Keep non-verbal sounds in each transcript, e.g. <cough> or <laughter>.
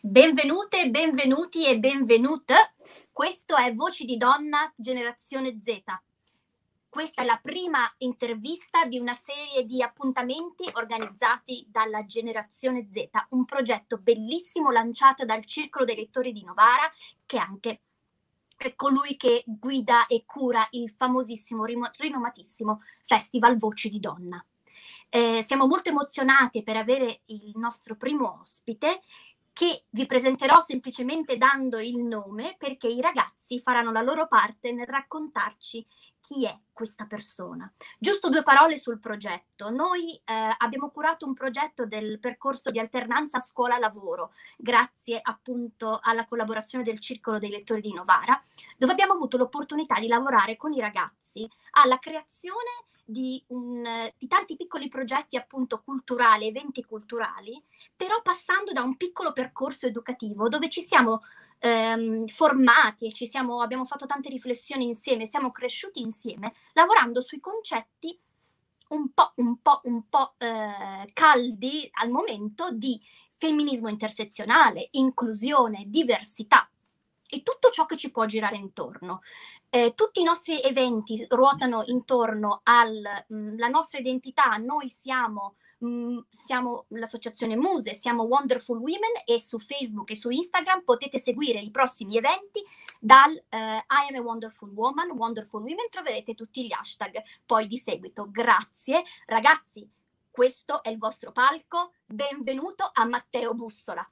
Benvenute, benvenuti e benvenute. Questo è Voci di Donna Generazione Z. Questa è la prima intervista di una serie di appuntamenti organizzati dalla Generazione Z, un progetto bellissimo lanciato dal Circolo dei Lettori di Novara, che è anche colui che guida e cura il famosissimo, rinomatissimo Festival Voci di Donna. Eh, siamo molto emozionati per avere il nostro primo ospite che vi presenterò semplicemente dando il nome perché i ragazzi faranno la loro parte nel raccontarci chi è questa persona. Giusto due parole sul progetto. Noi eh, abbiamo curato un progetto del percorso di alternanza scuola-lavoro, grazie appunto alla collaborazione del Circolo dei Lettori di Novara, dove abbiamo avuto l'opportunità di lavorare con i ragazzi alla creazione di, un, di tanti piccoli progetti appunto culturali, eventi culturali, però passando da un piccolo percorso educativo dove ci siamo Ehm, formati e ci siamo, abbiamo fatto tante riflessioni insieme, siamo cresciuti insieme, lavorando sui concetti un po', un po', un po' eh, caldi al momento di femminismo intersezionale, inclusione, diversità e tutto ciò che ci può girare intorno. Eh, tutti i nostri eventi ruotano intorno alla mm, nostra identità, noi siamo, mh, mm, siamo l'associazione Muse, siamo Wonderful Women e su Facebook e su Instagram potete seguire i prossimi eventi dal eh, I am a Wonderful Woman, Wonderful Women, troverete tutti gli hashtag poi di seguito. Grazie ragazzi, questo è il vostro palco, benvenuto a Matteo Bussola.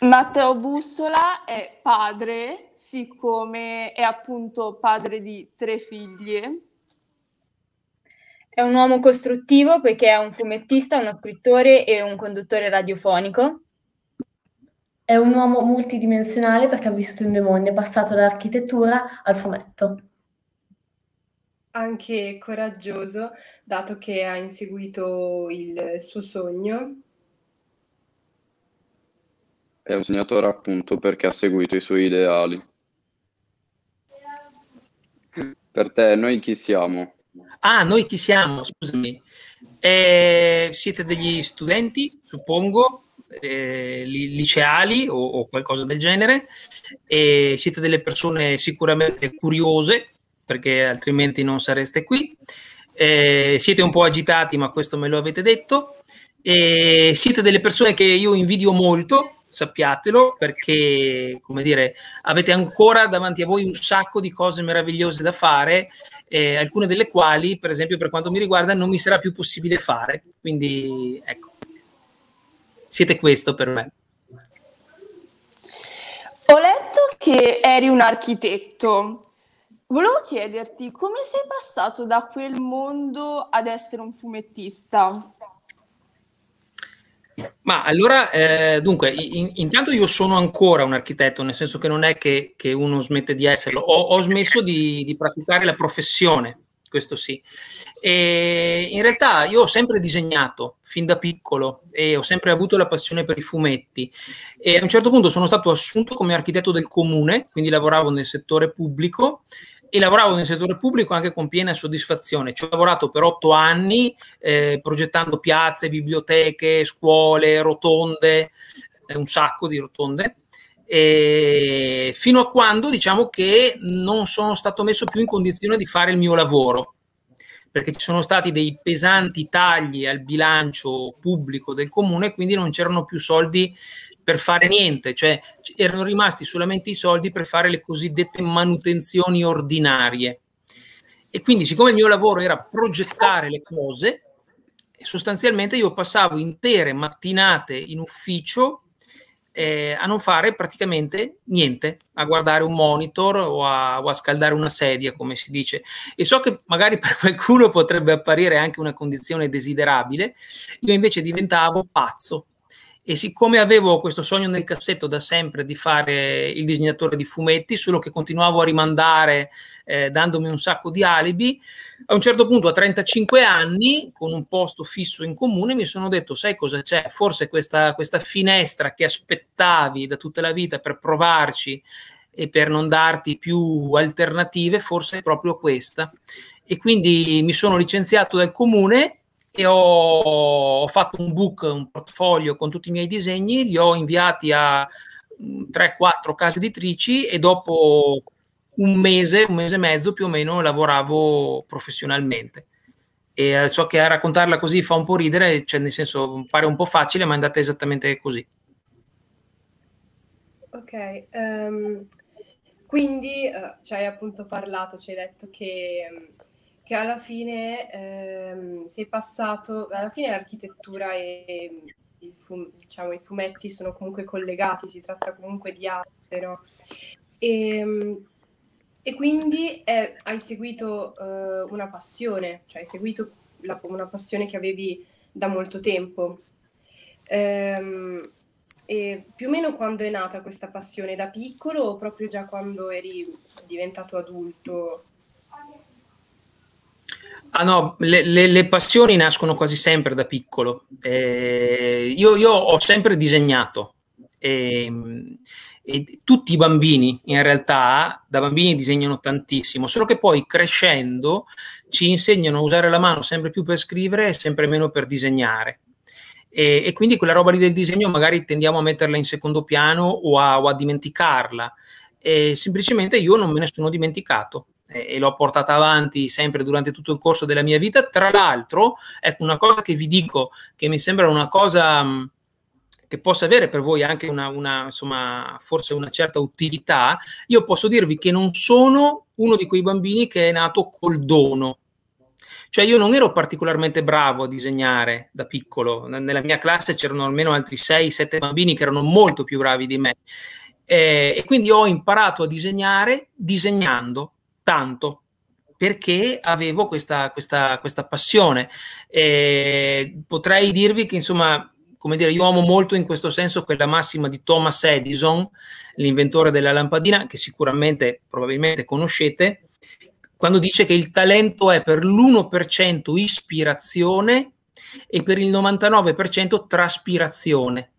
Matteo Bussola è padre, siccome è appunto padre di tre figlie. È un uomo costruttivo poiché è un fumettista, uno scrittore e un conduttore radiofonico. È un uomo multidimensionale perché ha vissuto in due mondi, è passato dall'architettura al fumetto. Anche coraggioso, dato che ha inseguito il suo sogno è un segnatore appunto perché ha seguito i suoi ideali. Per te, noi chi siamo? Ah, noi chi siamo? Scusami. Eh, siete degli studenti, suppongo, eh, liceali o, o, qualcosa del genere, e siete delle persone sicuramente curiose, perché altrimenti non sareste qui. Eh, siete un po' agitati, ma questo me lo avete detto. siete delle persone che io invidio molto sappiatelo perché, come dire, avete ancora davanti a voi un sacco di cose meravigliose da fare, eh, alcune delle quali, per esempio, per quanto mi riguarda, non mi sarà più possibile fare. Quindi, ecco, siete questo per me. Ho letto che eri un architetto. Volevo chiederti come sei passato da quel mondo ad essere un fumettista? Ma allora, eh, dunque, in, intanto io sono ancora un architetto, nel senso che non è che, che uno smette di esserlo, ho, ho smesso di, di, praticare la professione, questo sì. E in realtà io ho sempre disegnato fin da piccolo e ho sempre avuto la passione per i fumetti e a un certo punto sono stato assunto come architetto del comune, quindi lavoravo nel settore pubblico e lavoravo nel settore pubblico anche con piena soddisfazione. Ci ho lavorato per otto anni eh, progettando piazze, biblioteche, scuole, rotonde, eh, un sacco di rotonde. E fino a quando diciamo che non sono stato messo più in condizione di fare il mio lavoro perché ci sono stati dei pesanti tagli al bilancio pubblico del comune quindi non c'erano più soldi per fare niente, cioè erano rimasti solamente i soldi per fare le cosiddette manutenzioni ordinarie. E quindi siccome il mio lavoro era progettare le cose, sostanzialmente io passavo intere mattinate in ufficio eh, a non fare praticamente niente, a guardare un monitor o a, o a, scaldare una sedia, come si dice. E so che magari per <laughs> qualcuno potrebbe apparire anche una condizione desiderabile, io invece diventavo pazzo e siccome avevo questo sogno nel cassetto da sempre di fare il disegnatore di fumetti, solo che continuavo a rimandare eh, dandomi un sacco di alibi, a un certo punto a 35 anni, con un posto fisso in comune, mi sono detto, sai cosa c'è? Forse questa, questa finestra che aspettavi da tutta la vita per provarci e per non darti più alternative, forse è proprio questa. E quindi mi sono licenziato dal comune e ho, ho fatto un book, un portfolio con tutti i miei disegni, li ho inviati a 3-4 mm, case editrici e dopo un mese, un mese e mezzo più o meno lavoravo professionalmente. E so che a raccontarla così fa un po' ridere, cioè nel senso pare un po' facile, ma è andata esattamente così. Ok, um, quindi uh, ci hai appunto parlato, ci hai detto che um, che alla fine ehm, sei passato, alla fine l'architettura e fum, diciamo, i fumetti sono comunque collegati, si tratta comunque di arte, no? E, ehm, e quindi eh, hai seguito eh, una passione, cioè hai seguito la, una passione che avevi da molto tempo. Ehm, e più o meno quando è nata questa passione? Da piccolo o proprio già quando eri diventato adulto? Ah no, le, le, le, passioni nascono quasi sempre da piccolo. Eh, io, io, ho sempre disegnato e, ehm, e tutti i bambini in realtà da bambini disegnano tantissimo, solo che poi crescendo ci insegnano a usare la mano sempre più per scrivere e sempre meno per disegnare. E, e, quindi quella roba lì del disegno magari tendiamo a metterla in secondo piano o a, o a dimenticarla. E semplicemente io non me ne sono dimenticato e l'ho portata avanti sempre durante tutto il corso della mia vita. Tra l'altro, ecco una cosa che vi dico, che mi sembra una cosa mm, che possa avere per voi anche una, una, insomma, forse una certa utilità, io posso dirvi che non sono uno di quei bambini che è nato col dono. Cioè io non ero particolarmente bravo a disegnare da piccolo, nella mia classe c'erano almeno altri 6-7 bambini che erano molto più bravi di me. Eh, e quindi ho imparato a disegnare disegnando, tanto perché avevo questa, questa, questa passione. Eh, potrei dirvi che, insomma, come dire, io amo molto in questo senso quella massima di Thomas Edison, l'inventore della lampadina, che sicuramente, probabilmente conoscete, quando dice che il talento è per l'1% ispirazione e per il 99% traspirazione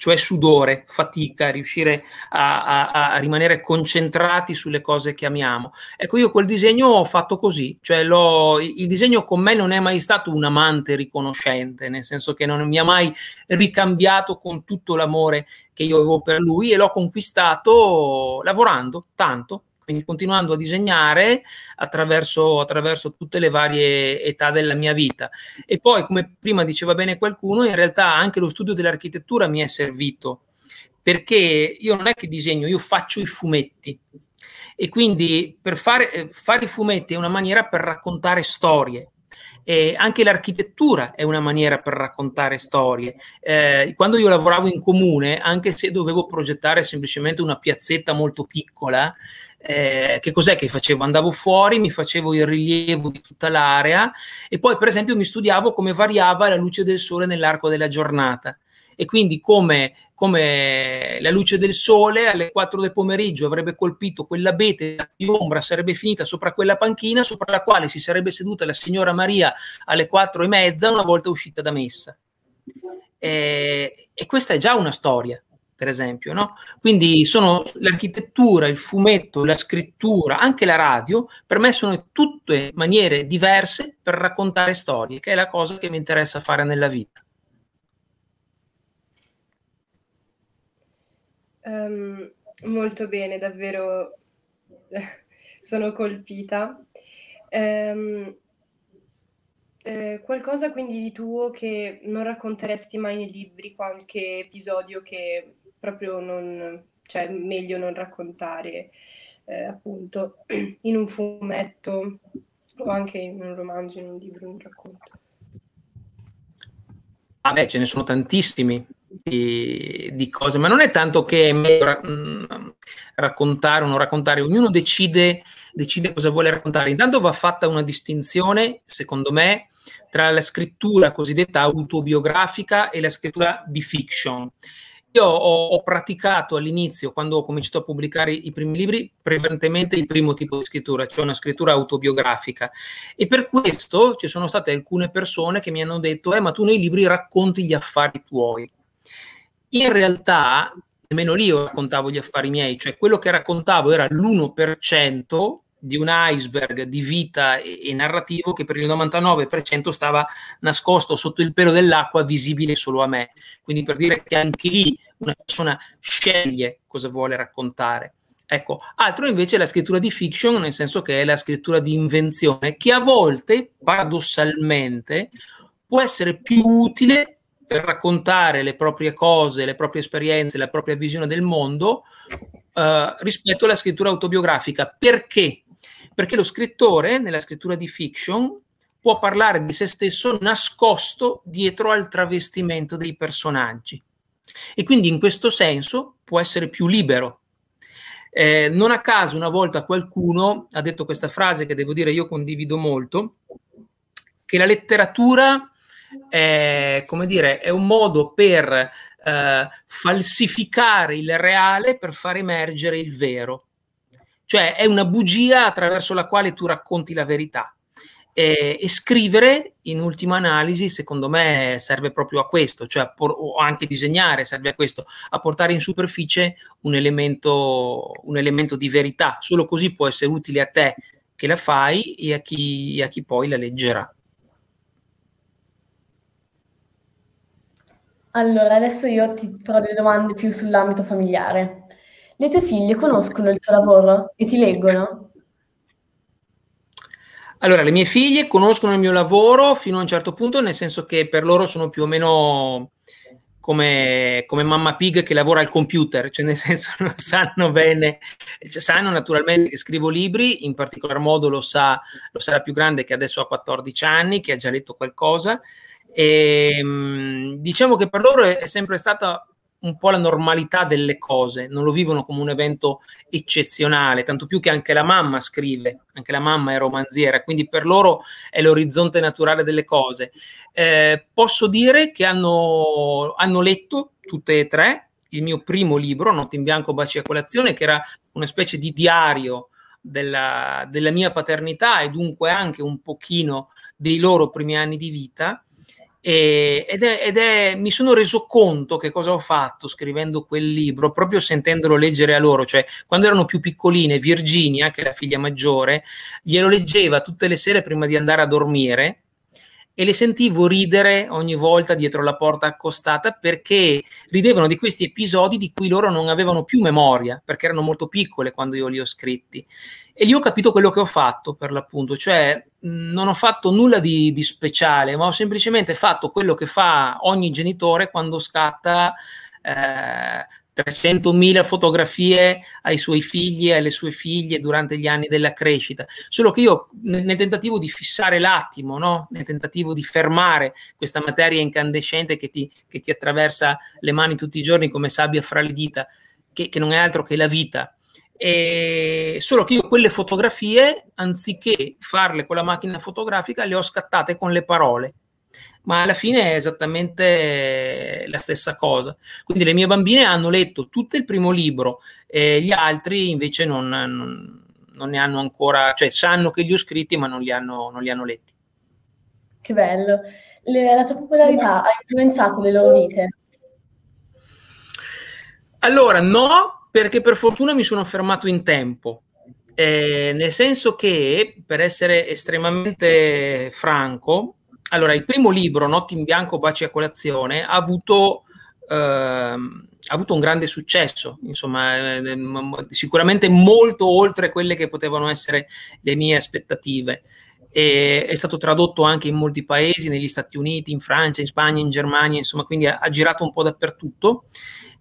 cioè sudore, fatica, riuscire a, a, a, rimanere concentrati sulle cose che amiamo. Ecco, io quel disegno ho fatto così, cioè il disegno con me non è mai stato un amante riconoscente, nel senso che non mi ha mai ricambiato con tutto l'amore che io avevo per lui e l'ho conquistato lavorando tanto, quindi continuando a disegnare attraverso, attraverso, tutte le varie età della mia vita. E poi, come prima diceva bene qualcuno, in realtà anche lo studio dell'architettura mi è servito, perché io non è che disegno, io faccio i fumetti. E quindi per fare, eh, fare i fumetti è una maniera per raccontare storie, e anche l'architettura è una maniera per raccontare storie. Eh, quando io lavoravo in comune, anche se dovevo progettare semplicemente una piazzetta molto piccola, eh, che cos'è che facevo? Andavo fuori, mi facevo il rilievo di tutta l'area e poi per esempio mi studiavo come variava la luce del sole nell'arco della giornata e quindi come, come, la luce del sole alle 4 del pomeriggio avrebbe colpito quell'abete di ombra sarebbe finita sopra quella panchina sopra la quale si sarebbe seduta la signora Maria alle 4 e mezza una volta uscita da messa. Eh, e questa è già una storia, per esempio. No? Quindi sono l'architettura, il fumetto, la scrittura, anche la radio, per me sono tutte maniere diverse per raccontare storie, che è la cosa che mi interessa fare nella vita. Um, molto bene, davvero <laughs> sono colpita. Um, eh, qualcosa quindi di tuo che non racconteresti mai nei libri, qualche episodio che proprio non, cioè meglio non raccontare eh, appunto <clears throat> in un fumetto o anche in un romanzo, in un libro, in un racconto. Vabbè, ah, ce ne sono tantissimi di, di cose, ma non è tanto che è meglio ra- mm, raccontare o non raccontare, ognuno decide, decide cosa vuole raccontare. Intanto va fatta una distinzione, secondo me, tra la scrittura cosiddetta autobiografica e la scrittura di fiction. Io ho, ho praticato all'inizio, quando ho cominciato a pubblicare i primi libri, prevalentemente il primo tipo di scrittura, cioè una scrittura autobiografica. E per questo ci sono state alcune persone che mi hanno detto, eh ma tu nei libri racconti gli affari tuoi. In realtà, nemmeno lì io raccontavo gli affari miei, cioè quello che raccontavo era l'1% di un iceberg di vita e, e narrativo che per il 99% stava nascosto sotto il pelo dell'acqua, visibile solo a me. Quindi per dire che anche lì una persona sceglie cosa vuole raccontare. Ecco, altro invece è la scrittura di fiction, nel senso che è la scrittura di invenzione, che a volte, paradossalmente, può essere più utile per raccontare le proprie cose, le proprie esperienze, la propria visione del mondo eh, rispetto alla scrittura autobiografica. Perché? perché lo scrittore nella scrittura di fiction può parlare di se stesso nascosto dietro al travestimento dei personaggi e quindi in questo senso può essere più libero. Eh, non a caso una volta qualcuno ha detto questa frase che devo dire io condivido molto, che la letteratura è, come dire, è un modo per eh, falsificare il reale per far emergere il vero. Cioè è una bugia attraverso la quale tu racconti la verità. E, e scrivere, in ultima analisi, secondo me serve proprio a questo, cioè, por- o anche disegnare serve a questo, a portare in superficie un elemento, un elemento di verità. Solo così può essere utile a te che la fai e a chi, e a chi poi la leggerà. Allora, adesso io ti farò delle domande più sull'ambito familiare le tue figlie conoscono il tuo lavoro e ti leggono? Allora, le mie figlie conoscono il mio lavoro fino a un certo punto, nel senso che per loro sono più o meno come, come mamma pig che lavora al computer, cioè nel <laughs> senso non sanno bene, cioè sanno naturalmente che scrivo libri, in particolar modo lo sa, lo sa la più grande che adesso ha 14 anni, che ha già letto qualcosa, e ehm, diciamo che per loro è sempre stata un po' la normalità delle cose, non lo vivono come un evento eccezionale, tanto più che anche la mamma scrive, anche la mamma è romanziera, quindi per loro è l'orizzonte naturale delle cose. Eh, posso dire che hanno, hanno letto tutte e tre il mio primo libro, Notte in bianco, baci a colazione, che era una specie di diario della, della mia paternità e dunque anche un pochino dei loro primi anni di vita e, ed, è, ed è, mi sono reso conto che cosa ho fatto scrivendo quel libro, proprio sentendolo leggere a loro, cioè quando erano più piccoline, Virginia, che è la figlia maggiore, glielo leggeva tutte le sere prima di andare a dormire e le sentivo ridere ogni volta dietro la porta accostata perché ridevano di questi episodi di cui loro non avevano più memoria, perché erano molto piccole quando io li ho scritti. E lì ho capito quello che ho fatto per l'appunto, cioè non ho fatto nulla di, di speciale, ma ho semplicemente fatto quello che fa ogni genitore quando scatta eh, 300.000 fotografie ai suoi figli e alle sue figlie durante gli anni della crescita. Solo che io, nel, tentativo di fissare l'attimo, no? nel tentativo di fermare questa materia incandescente che ti, che ti, attraversa le mani tutti i giorni come sabbia fra le dita, che, che non è altro che la vita, e eh, solo che io quelle fotografie, anziché farle con la macchina fotografica, le ho scattate con le parole. Ma alla fine è esattamente eh, la stessa cosa. Quindi le mie bambine hanno letto tutto il primo libro, eh, gli altri invece non, non, non, ne hanno ancora, cioè sanno che li ho scritti, ma non li hanno, non li hanno letti. Che bello. Le, la tua popolarità ha influenzato le loro vite? Allora, no, perché per fortuna mi sono fermato in tempo, eh, nel senso che, per essere estremamente franco, allora il primo libro, Notti in bianco, baci a colazione, ha avuto... Ehm, ha avuto un grande successo, insomma, eh, eh sicuramente molto oltre quelle che potevano essere le mie aspettative. E è stato tradotto anche in molti paesi, negli Stati Uniti, in Francia, in Spagna, in Germania, insomma, quindi ha, ha girato un po' dappertutto.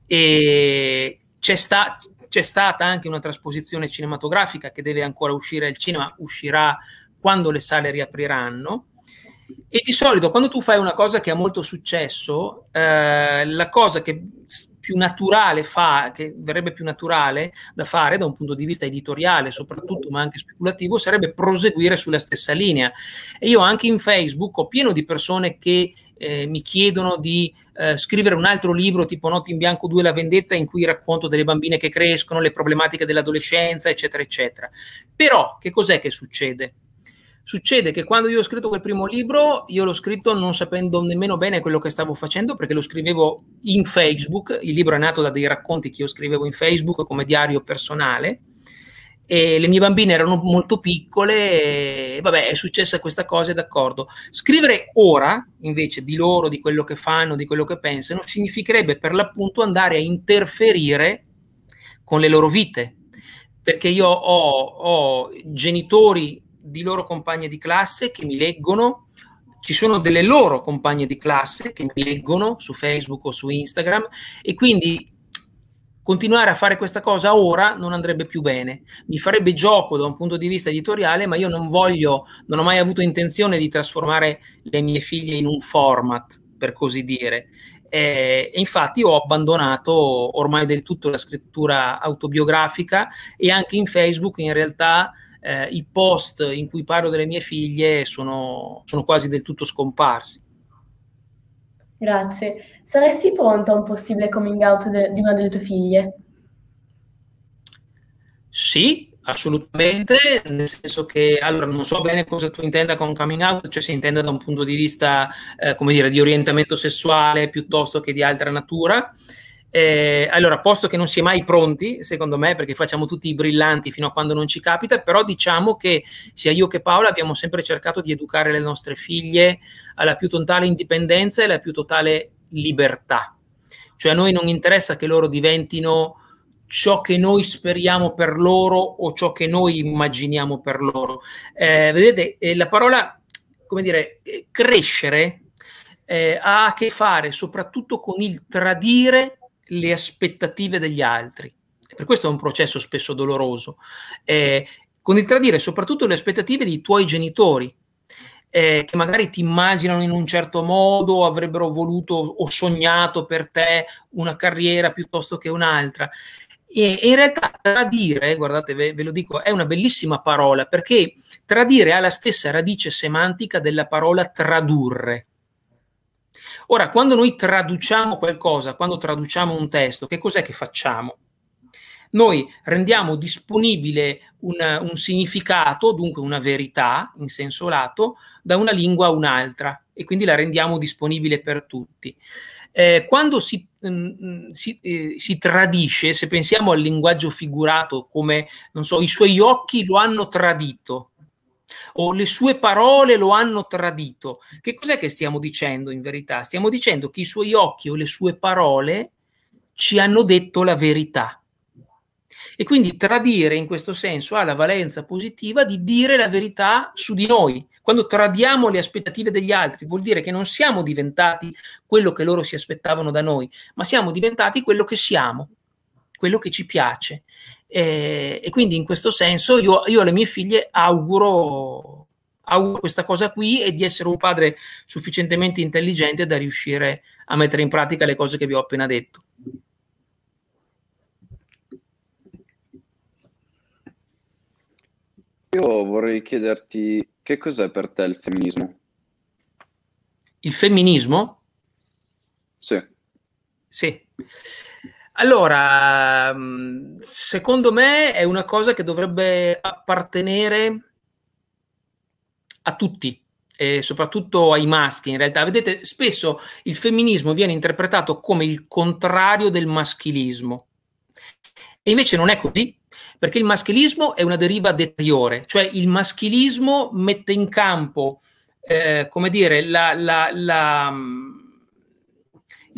E c'è, sta, c'è stata anche una trasposizione cinematografica che deve ancora uscire al cinema, uscirà quando le sale riapriranno. E di solito quando tu fai una cosa che ha molto successo, eh, la cosa che più naturale fa, che verrebbe più naturale da fare da un punto di vista editoriale soprattutto, ma anche speculativo, sarebbe proseguire sulla stessa linea. E io anche in Facebook ho pieno di persone che eh, mi chiedono di eh, scrivere un altro libro tipo Notte in bianco 2 la vendetta in cui racconto delle bambine che crescono, le problematiche dell'adolescenza, eccetera, eccetera. Però che cos'è che succede? Succede che quando io ho scritto quel primo libro, io l'ho scritto non sapendo nemmeno bene quello che stavo facendo perché lo scrivevo in Facebook, il libro è nato da dei racconti che io scrivevo in Facebook come diario personale e le mie bambine erano molto piccole e vabbè è successa questa cosa, d'accordo. Scrivere ora invece di loro, di quello che fanno, di quello che pensano, significherebbe per l'appunto andare a interferire con le loro vite, perché io ho, ho genitori di loro compagne di classe che mi leggono, ci sono delle loro compagne di classe che mi leggono su Facebook o su Instagram e quindi Continuare a fare questa cosa ora non andrebbe più bene, mi farebbe gioco da un punto di vista editoriale, ma io non voglio, non ho mai avuto intenzione di trasformare le mie figlie in un format, per così dire. Eh, infatti ho abbandonato ormai del tutto la scrittura autobiografica e anche in Facebook in realtà eh, i post in cui parlo delle mie figlie sono, sono quasi del tutto scomparsi. Grazie. Saresti pronta a un possibile coming out de- di una delle tue figlie? Sì, assolutamente, nel senso che allora non so bene cosa tu intenda con coming out, cioè se intenda da un punto di vista, eh, come dire, di orientamento sessuale piuttosto che di altra natura. Eh, allora, posto che non si è mai pronti, secondo me, perché facciamo tutti i brillanti fino a quando non ci capita, però diciamo che sia io che Paola abbiamo sempre cercato di educare le nostre figlie alla più totale indipendenza e alla più totale libertà. Cioè a noi non interessa che loro diventino ciò che noi speriamo per loro o ciò che noi immaginiamo per loro. Eh, vedete, eh, la parola, come dire, eh, crescere eh, ha a che fare soprattutto con il tradire le aspettative degli altri. Per questo è un processo spesso doloroso. Eh, con il tradire soprattutto le aspettative dei tuoi genitori, eh, che magari ti immaginano in un certo modo, avrebbero voluto o sognato per te una carriera piuttosto che un'altra. E, e in realtà tradire, guardate, ve, ve, lo dico, è una bellissima parola perché tradire ha la stessa radice semantica della parola tradurre. Ora, quando noi traduciamo qualcosa, quando traduciamo un testo, che cos'è che facciamo? Noi rendiamo disponibile una, un significato, dunque una verità in senso lato, da una lingua a un'altra e quindi la rendiamo disponibile per tutti. Eh, quando si, mh, mm, mm, si, eh, si, tradisce, se pensiamo al linguaggio figurato come, non so, i suoi occhi lo hanno tradito, o le sue parole lo hanno tradito. Che cos'è che stiamo dicendo in verità? Stiamo dicendo che i suoi occhi o le sue parole ci hanno detto la verità. E quindi tradire in questo senso ha la valenza positiva di dire la verità su di noi. Quando tradiamo le aspettative degli altri vuol dire che non siamo diventati quello che loro si aspettavano da noi, ma siamo diventati quello che siamo quello che ci piace. E, eh, e quindi in questo senso io, io alle mie figlie auguro, auguro, questa cosa qui e di essere un padre sufficientemente intelligente da riuscire a mettere in pratica le cose che vi ho appena detto. Io vorrei chiederti che cos'è per te il femminismo? Il femminismo? Sì. Sì. Allora, mm, secondo me è una cosa che dovrebbe appartenere a tutti, e soprattutto ai maschi in realtà. Vedete, spesso il femminismo viene interpretato come il contrario del maschilismo. E invece non è così, perché il maschilismo è una deriva deteriore, cioè il maschilismo mette in campo, eh, come dire, la, la, la mm,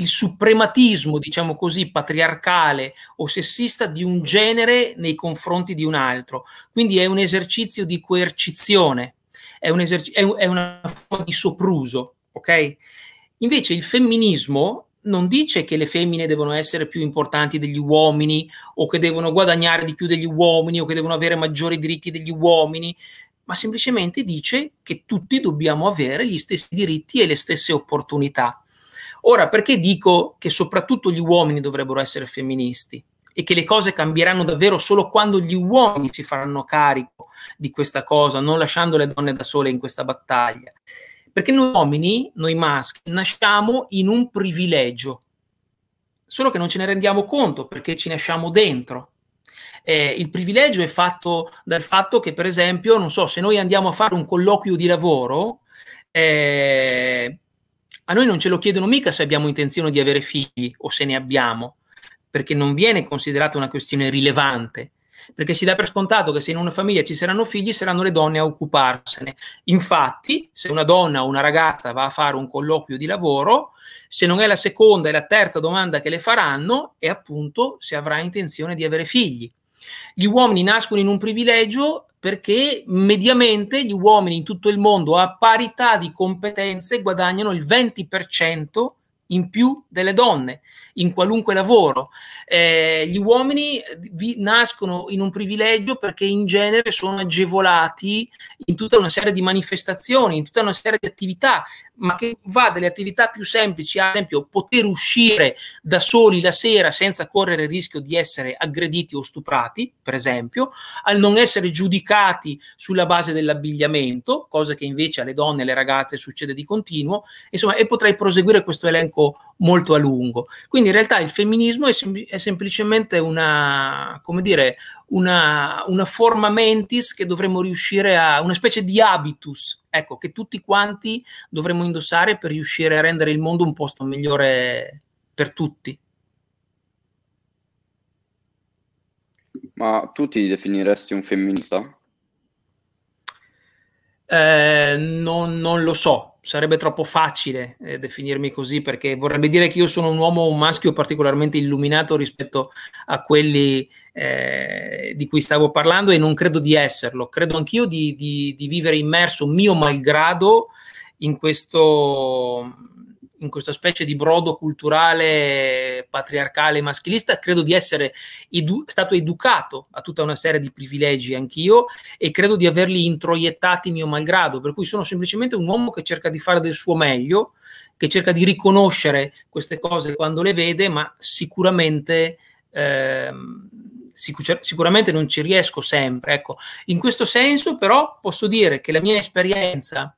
il suprematismo, diciamo così, patriarcale o sessista di un genere nei confronti di un altro. Quindi è un esercizio di coercizione, è, un eserci- è, un, è una forma di sopruso, ok? Invece il femminismo non dice che le femmine devono essere più importanti degli uomini o che devono guadagnare di più degli uomini o che devono avere maggiori diritti degli uomini, ma semplicemente dice che tutti dobbiamo avere gli stessi diritti e le stesse opportunità. Ora, perché dico che soprattutto gli uomini dovrebbero essere femministi e che le cose cambieranno davvero solo quando gli uomini si faranno carico di questa cosa, non lasciando le donne da sole in questa battaglia? Perché noi uomini, noi maschi, nasciamo in un privilegio, solo che non ce ne rendiamo conto perché ci nasciamo dentro. Eh, il privilegio è fatto dal fatto che, per esempio, non so, se noi andiamo a fare un colloquio di lavoro, eh, a noi non ce lo chiedono mica se abbiamo intenzione di avere figli o se ne abbiamo, perché non viene considerata una questione rilevante, perché si dà per scontato che se in una famiglia ci saranno figli saranno le donne a occuparsene. Infatti, se una donna o una ragazza va a fare un colloquio di lavoro, se non è la seconda e la terza domanda che le faranno è appunto se avrà intenzione di avere figli. Gli uomini nascono in un privilegio perché mediamente gli uomini in tutto il mondo a parità di competenze guadagnano il 20% in più delle donne in qualunque lavoro. Eh, gli uomini vi nascono in un privilegio perché in genere sono agevolati in tutta una serie di manifestazioni, in tutta una serie di attività, ma che va dalle attività più semplici, ad esempio poter uscire da soli la sera senza correre il rischio di essere aggrediti o stuprati, per esempio, al non essere giudicati sulla base dell'abbigliamento, cosa che invece alle donne e alle ragazze succede di continuo, insomma, e potrei proseguire questo elenco molto a lungo. Quindi in realtà il femminismo è, sem- è semplicemente una, dire, una, una, forma mentis che dovremmo riuscire a, una specie di habitus, ecco, che tutti quanti dovremmo indossare per riuscire a rendere il mondo un posto migliore per tutti. Ma tu ti definiresti un femminista? Eh, non, non lo so, sarebbe troppo facile eh, definirmi così perché vorrebbe dire che io sono un uomo, o un maschio particolarmente illuminato rispetto a quelli eh, di cui stavo parlando e non credo di esserlo, credo anch'io di, di, di vivere immerso mio malgrado in questo in questa specie di brodo culturale patriarcale maschilista, credo di essere edu- stato educato a tutta una serie di privilegi anch'io e credo di averli introiettati mio malgrado, per cui sono semplicemente un uomo che cerca di fare del suo meglio, che cerca di riconoscere queste cose quando le vede, ma sicuramente... Ehm, sicuramente non ci riesco sempre. Ecco. In questo senso, però, posso dire che la mia esperienza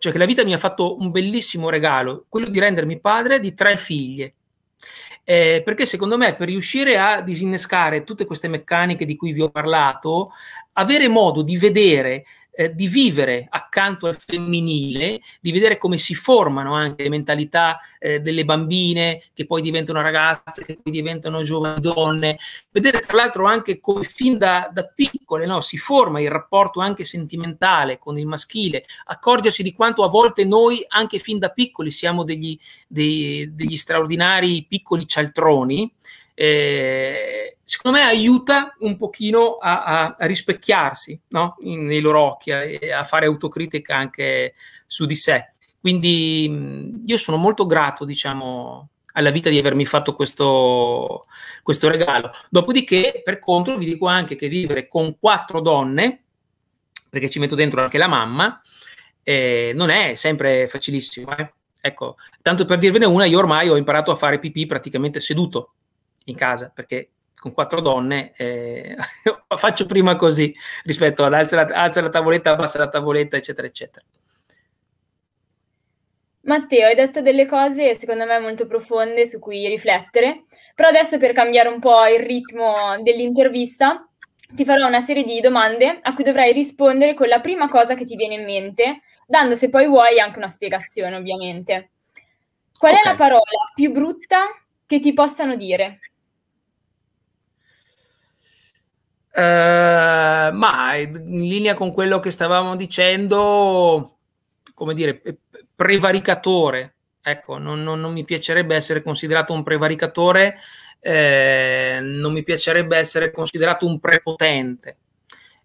cioè che la vita mi ha fatto un bellissimo regalo, quello di rendermi padre di tre figlie. Eh, perché secondo me per riuscire a disinnescare tutte queste meccaniche di cui vi ho parlato, avere modo di vedere eh, di vivere accanto al femminile, di vedere come si formano anche le mentalità eh, delle bambine che poi diventano ragazze, che poi diventano giovani donne, vedere tra l'altro anche come fin da, da piccole no, si forma il rapporto anche sentimentale con il maschile, accorgersi di quanto a volte noi anche fin da piccoli siamo degli, dei, degli straordinari piccoli cialtroni eh, secondo me aiuta un pochino a, a, a rispecchiarsi no? In, nei loro occhi, a, a, fare autocritica anche su di sé. Quindi mm, io sono molto grato, diciamo, alla vita di avermi fatto questo, questo regalo. Dopodiché, per contro, vi dico anche che vivere con quattro donne, perché ci metto dentro anche la mamma, eh, non è sempre facilissimo. Eh? Ecco, tanto per dirvene una, io ormai ho imparato a fare pipì praticamente seduto, in casa perché con quattro donne eh, <laughs> faccio prima così rispetto ad alza la, alza la tavoletta, abbassa la tavoletta, eccetera, eccetera. Matteo, hai detto delle cose secondo me molto profonde su cui riflettere, però adesso per cambiare un po' il ritmo dell'intervista ti farò una serie di domande a cui dovrai rispondere con la prima cosa che ti viene in mente, dando se poi vuoi anche una spiegazione ovviamente. Qual okay. è la parola più brutta che ti possano dire? Eh, ma in linea con quello che stavamo dicendo, come dire, eh, prevaricatore. Ecco, non, non, non mi piacerebbe essere considerato un prevaricatore, eh, non mi piacerebbe essere considerato un prepotente.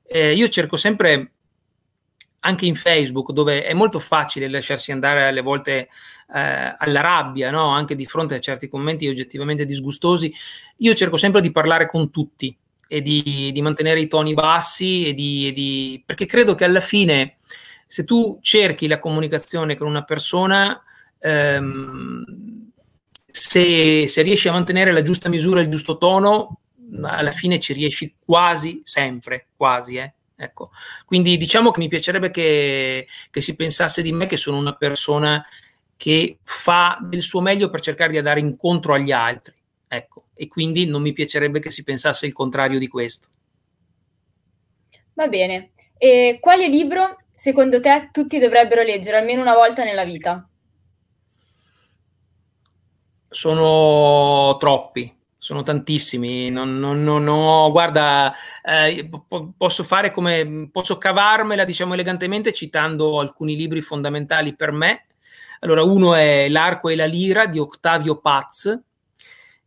Eh, io cerco sempre, anche in Facebook, dove è molto facile lasciarsi andare alle volte eh, alla rabbia, no? anche di fronte a certi commenti oggettivamente disgustosi, io cerco sempre di parlare con tutti e di, di, mantenere i toni bassi e di, e di, perché credo che alla fine se tu cerchi la comunicazione con una persona ehm, se, se, riesci a mantenere la giusta misura il giusto tono alla fine ci riesci quasi sempre quasi eh? ecco quindi diciamo che mi piacerebbe che, che si pensasse di me che sono una persona che fa del suo meglio per cercare di andare incontro agli altri ecco e quindi non mi piacerebbe che si pensasse il contrario di questo. Va bene. E quale libro secondo te tutti dovrebbero leggere almeno una volta nella vita? Sono troppi, sono tantissimi. Non, non, non ho, guarda, eh, posso fare come posso cavarmela, diciamo elegantemente, citando alcuni libri fondamentali per me. Allora, uno è L'arco e la lira di Octavio Paz,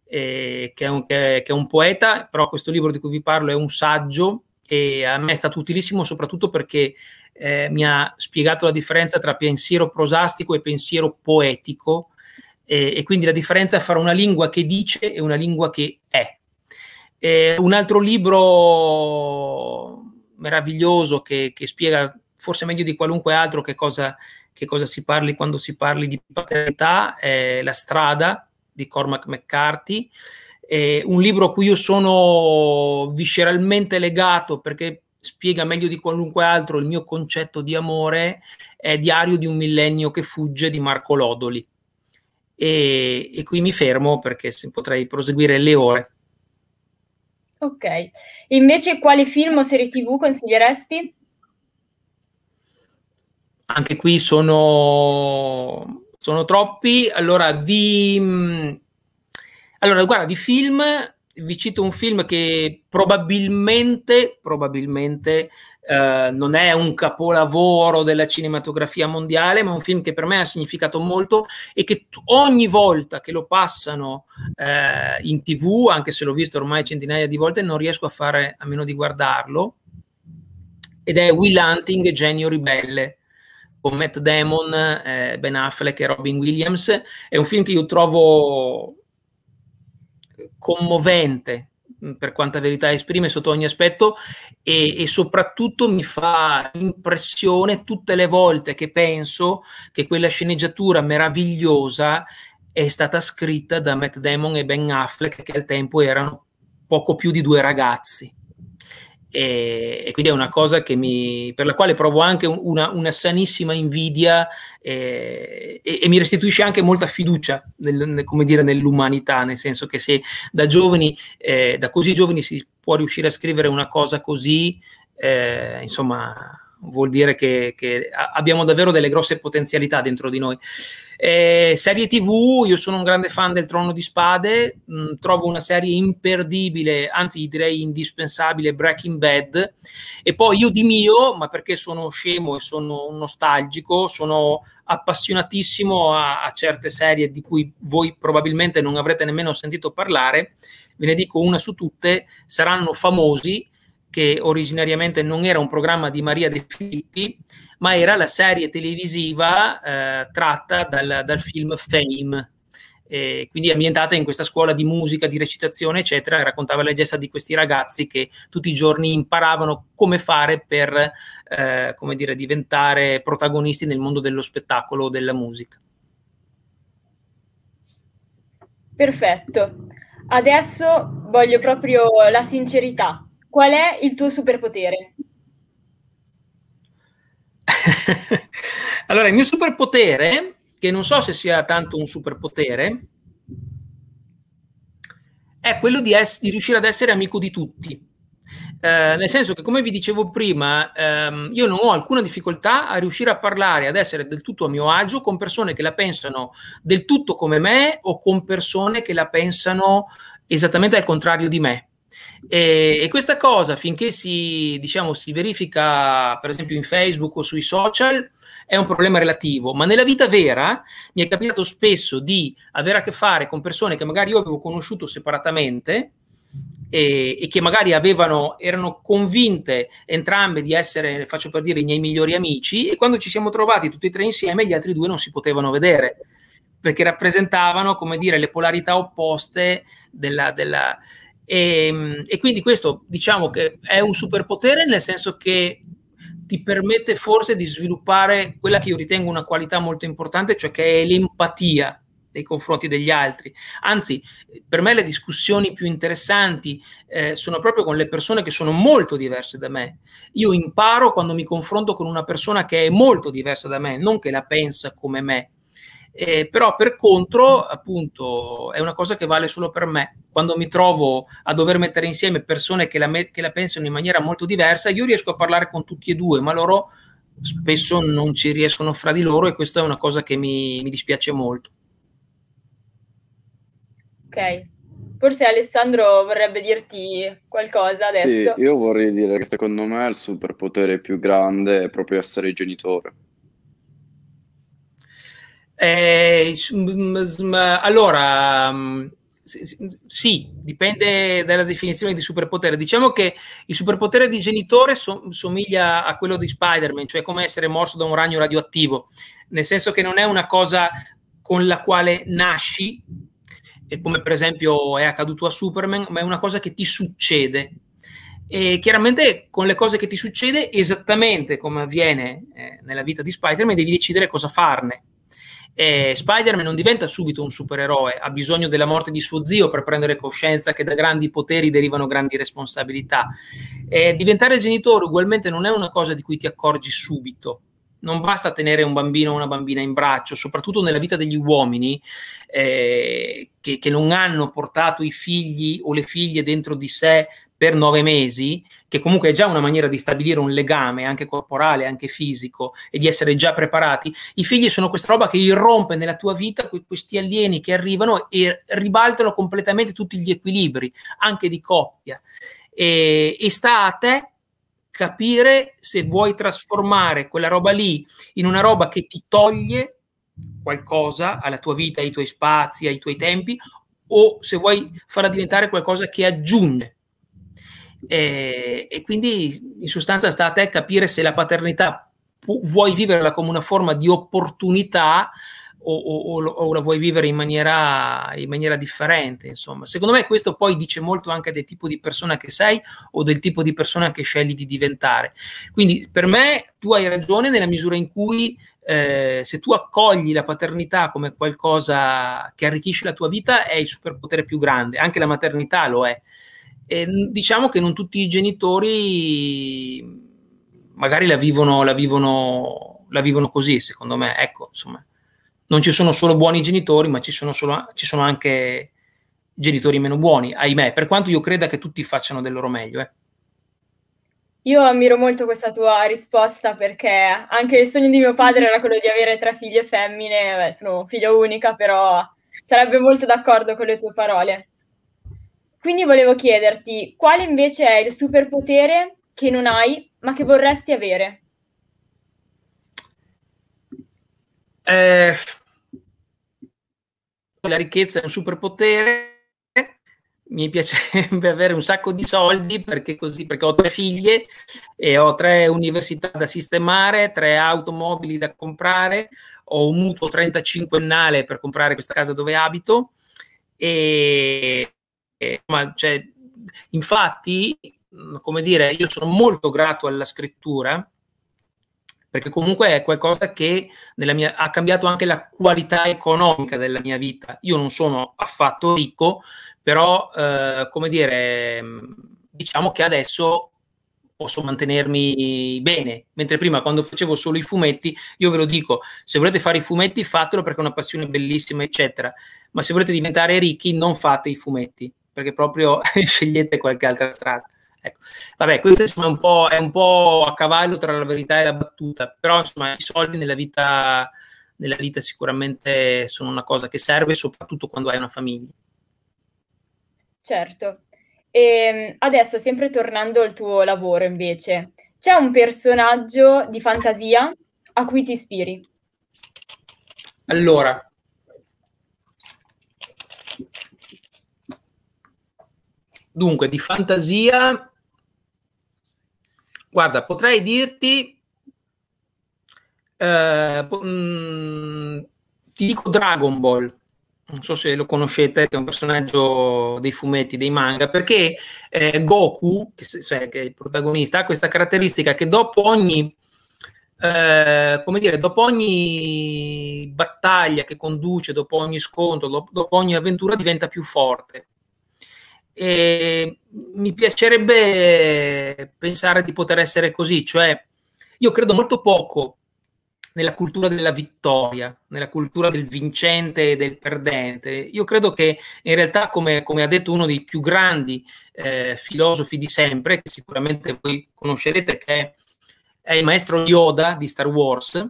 eh, che, è un, che, è un, poeta, però questo libro di cui vi parlo è un saggio e a me è stato utilissimo soprattutto perché eh, mi ha spiegato la differenza tra pensiero prosastico e pensiero poetico eh, e quindi la differenza fra una lingua che dice e una lingua che è. E un altro libro meraviglioso che, che, spiega forse meglio di qualunque altro che cosa, che cosa si parli quando si parli di paternità è La strada di Cormac McCarthy, eh, un libro a cui io sono visceralmente legato perché spiega meglio di qualunque altro il mio concetto di amore, è Diario di un millennio che fugge di Marco Lodoli. E, e qui mi fermo perché potrei proseguire le ore. Ok, invece quale film o serie tv consiglieresti? Anche qui sono sono troppi. Allora, di... Mm, allora, guarda, di film vi cito un film che probabilmente, probabilmente eh, non è un capolavoro della cinematografia mondiale, ma un film che per me ha significato molto e che t- ogni volta che lo passano eh, in tv, anche se l'ho visto ormai centinaia di volte, non riesco a fare a meno di guardarlo. Ed è Will Hunting, Genio Ribelle con Matt Damon, eh, Ben Affleck e Robin Williams. È un film che io trovo commovente mm, per quanta verità esprime sotto ogni aspetto e, e, soprattutto mi fa impressione tutte le volte che penso che quella sceneggiatura meravigliosa è stata scritta da Matt Damon e Ben Affleck che al tempo erano poco più di due ragazzi e, e, quindi è una cosa mi, per la quale provo anche una, una sanissima invidia e, e, e, mi restituisce anche molta fiducia nel, dire, nell'umanità, nel senso che se da giovani, eh, da così giovani si può riuscire a scrivere una cosa così, eh, insomma, vuol dire che, che abbiamo davvero delle grosse potenzialità dentro di noi. Eh, serie TV, io sono un grande fan del Trono di Spade, mh, mm, trovo una serie imperdibile, anzi direi indispensabile, Breaking Bad. E poi io di mio, ma perché sono scemo e sono nostalgico, sono appassionatissimo a, a certe serie di cui voi probabilmente non avrete nemmeno sentito parlare, ve ne dico una su tutte, saranno famosi che originariamente non era un programma di Maria De Filippi, ma era la serie televisiva eh, tratta dal, dal, film Fame, eh, quindi ambientata in questa scuola di musica, di recitazione, eccetera, raccontava la gesta di questi ragazzi che tutti i giorni imparavano come fare per, eh, come dire, diventare protagonisti nel mondo dello spettacolo o della musica. Perfetto. Adesso voglio proprio la sincerità. Qual è il tuo superpotere? <laughs> allora, il mio superpotere, che non so se sia tanto un superpotere, è quello di, es- di riuscire ad essere amico di tutti. Eh, nel senso che, come vi dicevo prima, ehm, io non ho alcuna difficoltà a riuscire a parlare, ad essere del tutto a mio agio con persone che la pensano del tutto come me o con persone che la pensano esattamente al contrario di me. E, e questa cosa, finché si, diciamo, si verifica per esempio in Facebook o sui social, è un problema relativo, ma nella vita vera mi è capitato spesso di avere a che fare con persone che magari io avevo conosciuto separatamente e, e che magari avevano, erano convinte entrambe di essere, faccio per dire, i miei migliori amici e quando ci siamo trovati tutti e tre insieme gli altri due non si potevano vedere perché rappresentavano, come dire, le polarità opposte della, della, e, ehm, e quindi questo diciamo che è un superpotere nel senso che ti permette forse di sviluppare quella che io ritengo una qualità molto importante, cioè che è l'empatia nei confronti degli altri. Anzi, per me le discussioni più interessanti eh, sono proprio con le persone che sono molto diverse da me. Io imparo quando mi confronto con una persona che è molto diversa da me, non che la pensa come me, eh, però per contro, appunto, è una cosa che vale solo per me. Quando mi trovo a dover mettere insieme persone che la, me- che la pensano in maniera molto diversa, io riesco a parlare con tutti e due, ma loro spesso non ci riescono fra di loro e questa è una cosa che mi, mi dispiace molto. Ok, forse Alessandro vorrebbe dirti qualcosa adesso. Sì, io vorrei dire che secondo me il superpotere più grande è proprio essere genitore eh, allora, sì, dipende dalla definizione di superpotere. Diciamo che il superpotere di genitore somiglia a quello di Spider-Man, cioè come essere morso da un ragno radioattivo, nel senso che non è una cosa con la quale nasci, come per esempio è accaduto a Superman, ma è una cosa che ti succede. E chiaramente con le cose che ti succede, esattamente come avviene eh, nella vita di Spider-Man, devi decidere cosa farne eh, Spider-Man non diventa subito un supereroe, ha bisogno della morte di suo zio per prendere coscienza che da grandi poteri derivano grandi responsabilità. Eh, diventare genitore ugualmente non è una cosa di cui ti accorgi subito. Non basta tenere un bambino o una bambina in braccio, soprattutto nella vita degli uomini eh, che, che non hanno portato i figli o le figlie dentro di sé per nove mesi, che comunque è già una maniera di stabilire un legame anche corporale, anche fisico e di essere già preparati, i figli sono questa roba che irrompe nella tua vita, questi alieni che arrivano e ribaltano completamente tutti gli equilibri, anche di coppia. E, e sta a te capire se vuoi trasformare quella roba lì in una roba che ti toglie qualcosa alla tua vita, ai tuoi spazi, ai tuoi tempi, o se vuoi farla diventare qualcosa che aggiunge e, e quindi in sostanza sta a te capire se la paternità pu- vuoi viverla come una forma di opportunità o, o, o, la vuoi vivere in maniera, in maniera, differente. Insomma, secondo me questo poi dice molto anche del tipo di persona che sei o del tipo di persona che scegli di diventare. Quindi per me tu hai ragione nella misura in cui eh, se tu accogli la paternità come qualcosa che arricchisce la tua vita è il superpotere più grande, anche la maternità lo è. E diciamo che non tutti i genitori magari la vivono, la vivono, la vivono così, secondo me. Ecco, insomma, non ci sono solo buoni genitori, ma ci sono, solo, ci sono anche genitori meno buoni, ahimè, per quanto io creda che tutti facciano del loro meglio. Eh. Io ammiro molto questa tua risposta perché anche il sogno di mio padre era quello di avere tre figlie femmine, Beh, sono figlia unica, però sarebbe molto d'accordo con le tue parole. Quindi volevo chiederti quale invece è il superpotere che non hai ma che vorresti avere? Eh, la ricchezza è un superpotere. Mi piacerebbe <laughs> avere un sacco di soldi perché così, perché ho tre figlie e ho tre università da sistemare, tre automobili da comprare, ho un mutuo 35ennale per comprare questa casa dove abito e ma, cioè, infatti, mm, come dire, io sono molto grato alla scrittura perché comunque è qualcosa che mia, ha cambiato anche la qualità economica della mia vita. Io non sono affatto ricco, però, eh, come dire, mm, diciamo che adesso posso mantenermi bene. Mentre prima, quando facevo solo i fumetti, io ve lo dico, se volete fare i fumetti, fatelo perché è una passione bellissima, eccetera. Ma se volete diventare ricchi, non fate i fumetti, perché proprio <laughs> scegliete qualche altra strada. Ecco. Vabbè, questo insomma, è, un po', è un po' a cavallo tra la verità e la battuta, però insomma i soldi nella vita, nella vita sicuramente sono una cosa che serve soprattutto quando hai una famiglia. Certo. E ehm, adesso, sempre tornando al tuo lavoro invece, c'è un personaggio di fantasia a cui ti ispiri? Allora, Dunque, di fantasia, guarda, potrei dirti, eh, mm, ti dico Dragon Ball, non so se lo conoscete, è un personaggio dei fumetti, dei manga, perché eh, Goku, che, cioè, che, è il protagonista, ha questa caratteristica che dopo ogni, eh, come dire, dopo ogni battaglia che conduce, dopo ogni scontro, dopo ogni avventura diventa più forte e mi piacerebbe pensare di poter essere così, cioè io credo molto poco nella cultura della vittoria, nella cultura del vincente e del perdente. Io credo che in realtà, come, come ha detto uno dei più grandi eh, filosofi di sempre, che sicuramente voi conoscerete, che è il maestro Yoda di Star Wars,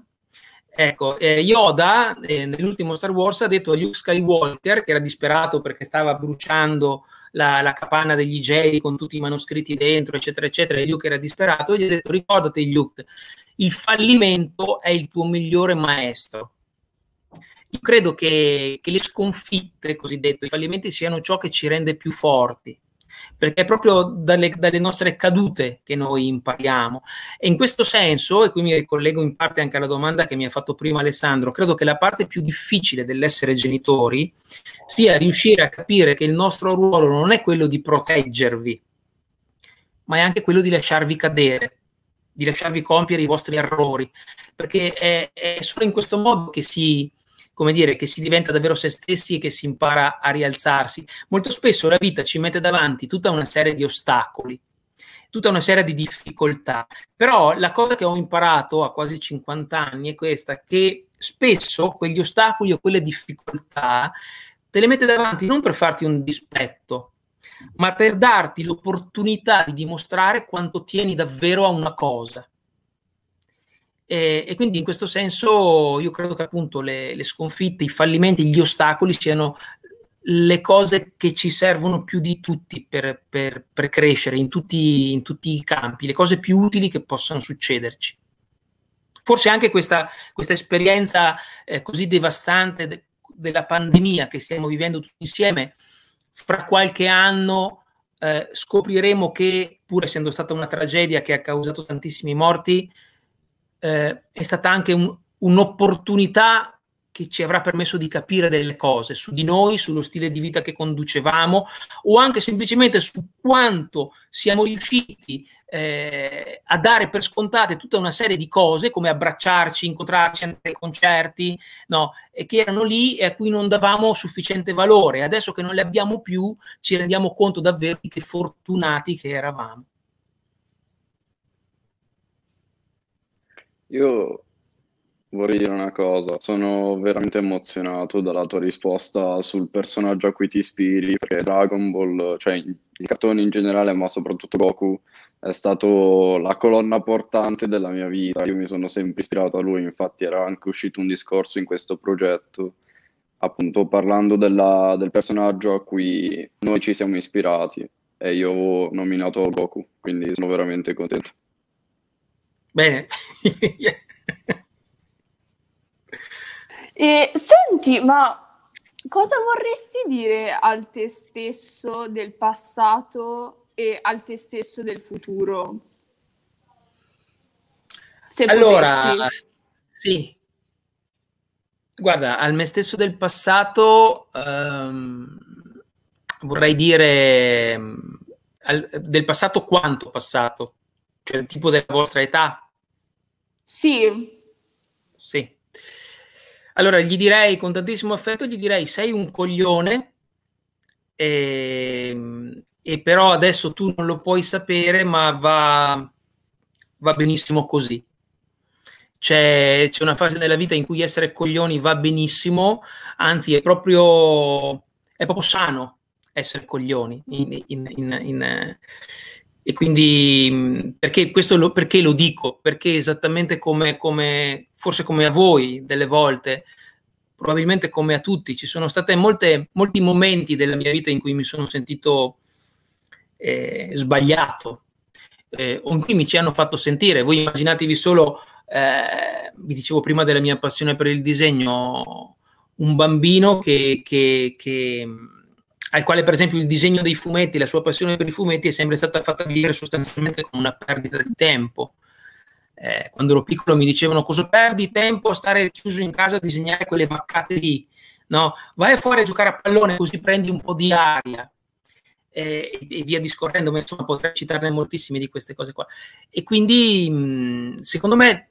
Ecco, eh, Yoda eh, nell'ultimo Star Wars ha detto a Luke Skywalker, che era disperato perché stava bruciando la, la capanna degli Jedi con tutti i manoscritti dentro, eccetera, eccetera, e Luke era disperato, e gli ha detto ricordati Luke, il fallimento è il tuo migliore maestro. Io credo che, che le sconfitte, cosiddetto, i fallimenti siano ciò che ci rende più forti, perché è proprio dalle, dalle, nostre cadute che noi impariamo. E in questo senso, e qui mi ricollego in parte anche alla domanda che mi ha fatto prima Alessandro, credo che la parte più difficile dell'essere genitori sia riuscire a capire che il nostro ruolo non è quello di proteggervi, ma è anche quello di lasciarvi cadere di lasciarvi compiere i vostri errori, perché è, è solo in questo modo che si, come dire, che si diventa davvero se stessi e che si impara a rialzarsi. Molto spesso la vita ci mette davanti tutta una serie di ostacoli, tutta una serie di difficoltà. Però la cosa che ho imparato a quasi 50 anni è questa, che spesso quegli ostacoli o quelle difficoltà te le mette davanti non per farti un dispetto, ma per darti l'opportunità di dimostrare quanto tieni davvero a una cosa. E, eh, e, quindi in questo senso io credo che appunto le, le, sconfitte, i fallimenti, gli ostacoli siano le cose che ci servono più di tutti per, per, per crescere in tutti, in tutti i campi, le cose più utili che possano succederci forse anche questa, questa esperienza eh, così devastante de, della pandemia che stiamo vivendo tutti insieme, fra qualche anno eh, scopriremo che, pur essendo stata una tragedia che ha causato tantissimi morti, eh, è stata anche un, un'opportunità che ci avrà permesso di capire delle cose su di noi, sullo stile di vita che conducevamo o anche semplicemente su quanto siamo riusciti eh, a dare per scontate tutta una serie di cose come abbracciarci, incontrarci, andare ai concerti, no, e che erano lì e a cui non davamo sufficiente valore. Adesso che non le abbiamo più ci rendiamo conto davvero di che fortunati che eravamo. Io vorrei dire una cosa, sono veramente emozionato dalla tua risposta sul personaggio a cui ti ispiri, perché Dragon Ball, cioè il cartone in generale, ma soprattutto Goku, è stato la colonna portante della mia vita. Io mi sono sempre ispirato a lui, infatti era anche uscito un discorso in questo progetto, appunto parlando della, del personaggio a cui noi ci siamo ispirati e io ho nominato Goku, quindi sono veramente contento. Bene. <laughs> e, senti, ma cosa vorresti dire al te stesso del passato e al te stesso del futuro? Se allora, potessi. sì. Guarda, al me stesso del passato ehm, vorrei dire ehm, al, del passato quanto passato, cioè il tipo della vostra età, sì. Sì. Allora, gli direi con tantissimo affetto, gli direi sei un coglione, e, ehm, e però adesso tu non lo puoi sapere, ma va, va benissimo così. C'è, c'è, una fase della vita in cui essere coglioni va benissimo, anzi è proprio, è proprio sano essere coglioni in, in, in, e quindi mm, perché questo lo, perché lo dico? Perché esattamente come, come, forse come a voi delle volte, probabilmente come a tutti, ci sono stati molti momenti della mia vita in cui mi sono sentito eh, sbagliato, eh, o in cui mi ci hanno fatto sentire. Voi immaginatevi solo, eh, vi dicevo prima della mia passione per il disegno, un bambino che, che, che mm, al quale per esempio il disegno dei fumetti, la sua passione per i fumetti è sempre stata fatta vivere sostanzialmente come una perdita di tempo. Eh, quando ero piccolo mi dicevano cosa perdi tempo a stare chiuso in casa a disegnare quelle vaccate lì, no? Vai fuori a giocare a pallone così prendi un po' di aria eh, e via discorrendo, ma insomma potrei citarne moltissime di queste cose qua. E quindi mh, mm, secondo me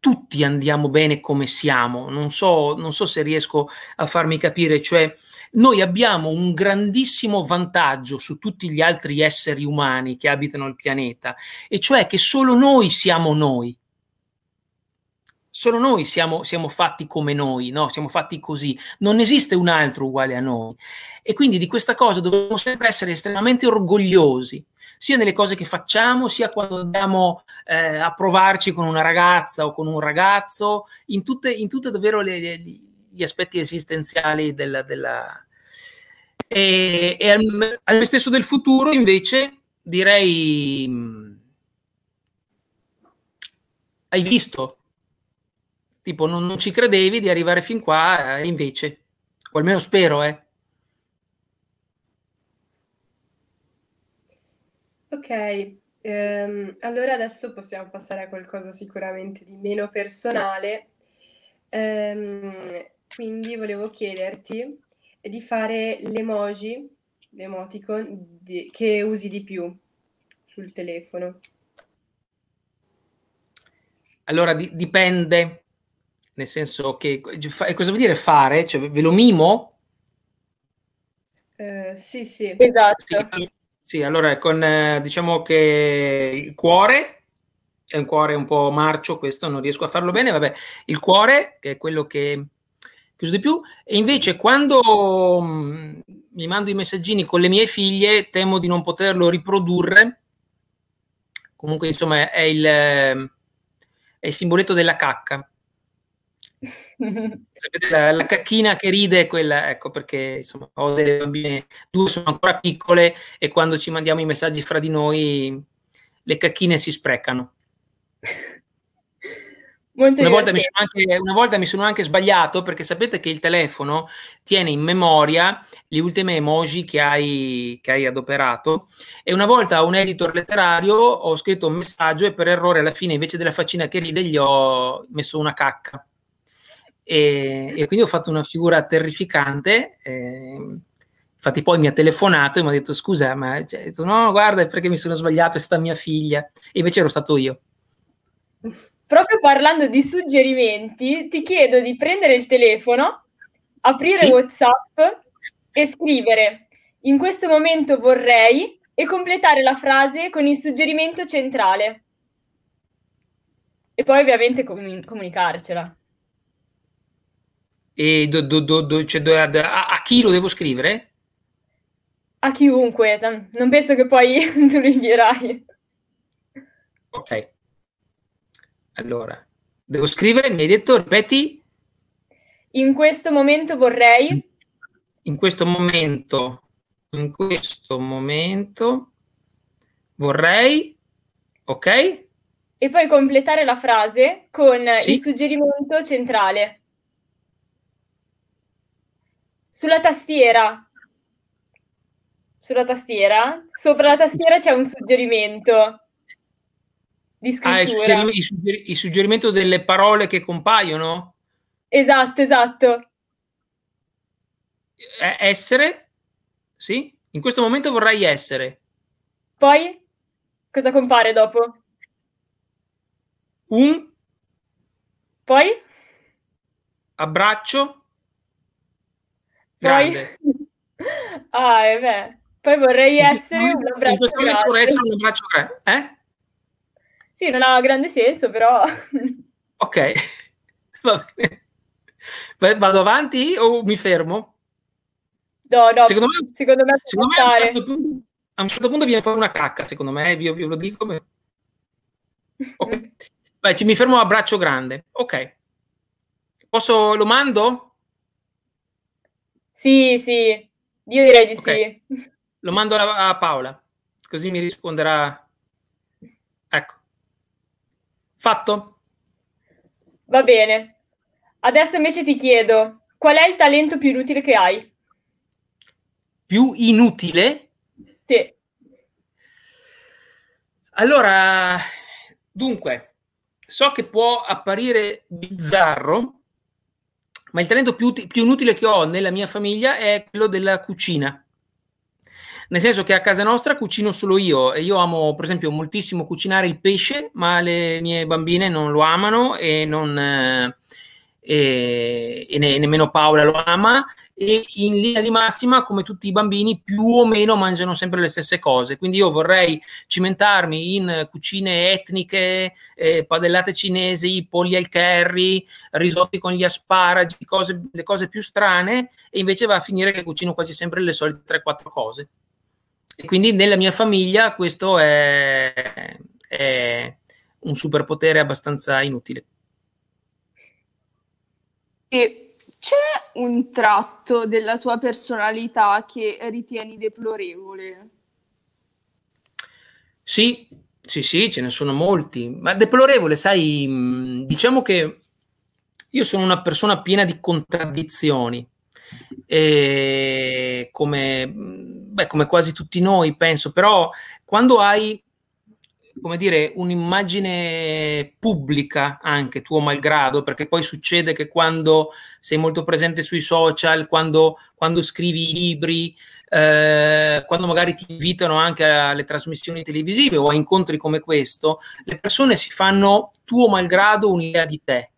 tutti andiamo bene come siamo, non so, non so se riesco a farmi capire, cioè noi abbiamo un grandissimo vantaggio su tutti gli altri esseri umani che abitano il pianeta, e cioè che solo noi siamo noi. Solo noi siamo, siamo fatti come noi, no? siamo fatti così, non esiste un altro uguale a noi. E quindi di questa cosa dobbiamo sempre essere estremamente orgogliosi, sia nelle cose che facciamo, sia quando andiamo eh, a provarci con una ragazza o con un ragazzo, in tutte, in tutte davvero le, le, gli aspetti esistenziali della... della... E, e al, al stesso del futuro invece direi... Hai visto? Tipo, non, non, ci credevi di arrivare fin qua, e eh, invece. O almeno spero, eh. Ok, um, allora adesso possiamo passare a qualcosa sicuramente di meno personale. Um, quindi volevo chiederti di fare l'emoji, l'emoticon di, che usi di più sul telefono. Allora di, dipende, nel senso che cioè, cosa vuol dire fare? Cioè, ve lo mimo? Eh, sì, sì. Esatto. Sì, sì, allora con eh, diciamo che il cuore è un cuore un po' marcio, questo non riesco a farlo bene, vabbè, il cuore che è quello che chiuso di più. E invece quando mm, mi mando i messaggini con le mie figlie, temo di non poterlo riprodurre. Comunque, insomma, è il, è il simboletto della cacca. <laughs> Sapete, la, la, cacchina che ride è quella, ecco perché insomma, ho delle bambine, due sono ancora piccole e quando ci mandiamo i messaggi fra di noi le cacchine si sprecano. <laughs> Una volta, anche, una volta, mi sono anche sbagliato perché sapete che il telefono tiene in memoria le ultime emoji che hai, che hai adoperato e una volta a un editor letterario ho scritto un messaggio e per errore alla fine invece della faccina che ride gli ho messo una cacca e, e quindi ho fatto una figura terrificante. Eh, infatti poi mi ha telefonato e mi ha detto scusa ma cioè, detto, no guarda perché mi sono sbagliato è stata mia figlia e invece ero stato io <laughs> proprio parlando di suggerimenti, ti chiedo di prendere il telefono, aprire sì. WhatsApp e scrivere in questo momento vorrei e completare la frase con il suggerimento centrale. E poi ovviamente com- comunicarcela. E do, do, do, cioè, a, a, chi lo devo scrivere? A chiunque, non penso che poi <laughs> tu lo invierai. Ok. Allora, devo scrivere, mi hai detto, ripeti? In questo momento vorrei... In questo momento, in questo momento vorrei... Ok? E poi completare la frase con sì. il suggerimento centrale. Sulla tastiera sulla tastiera. Sopra la tastiera c'è un suggerimento di scrittura. Ah, il, suggerim- il, sugger- il suggerimento delle parole che compaiono? Esatto, esatto. E- essere? Sì? In questo momento vorrei essere. Poi? Cosa compare dopo? Un? Poi? Abbraccio? Grande. Poi? <laughs> ah, e eh beh. Poi vorrei essere un abbraccio grande. In questo momento vorrei essere un abbraccio grande. Eh? Sì, non ha grande senso, però... ok, <laughs> va bene. Vado avanti o mi fermo? No, no, secondo me, secondo me, secondo me a, un certo punto, a, un certo punto, viene fuori una cacca, secondo me, io ve lo dico. Ma... Okay. Vai, ci, mi fermo a braccio grande. Ok. Posso, lo mando? Sì, sì, io direi di okay. sì. Lo mando a, a Paola, così mi risponderà. Ecco. Fatto? Va bene. Adesso invece ti chiedo, qual è il talento più inutile che hai? Più inutile? Sì. Allora, dunque, so che può apparire bizzarro, ma il talento più, più inutile che ho nella mia famiglia è quello della cucina. Nel senso che a casa nostra cucino solo io e io amo, per esempio, moltissimo cucinare il pesce, ma le mie bambine non lo amano e non. Eh, e, e nemmeno Paola lo ama e in linea di massima come tutti i bambini più o meno mangiano sempre le stesse cose quindi io vorrei cimentarmi in cucine etniche eh, padellate cinesi polli al curry risotti con gli asparagi cose, le cose più strane e invece va a finire che cucino quasi sempre le solite 3-4 cose e quindi nella mia famiglia questo è, è un superpotere abbastanza inutile. E c'è un tratto della tua personalità che ritieni deplorevole? Sì, sì, sì, ce ne sono molti, ma deplorevole, sai, mm, diciamo che io sono una persona piena di contraddizioni, e come mm, beh, come quasi tutti noi, penso, però quando hai, come dire, un'immagine pubblica anche tuo malgrado, perché poi succede che quando sei molto presente sui social, quando, quando scrivi i libri, eh, quando magari ti invitano anche alle trasmissioni televisive o a incontri come questo, le persone si fanno tuo malgrado un'idea di te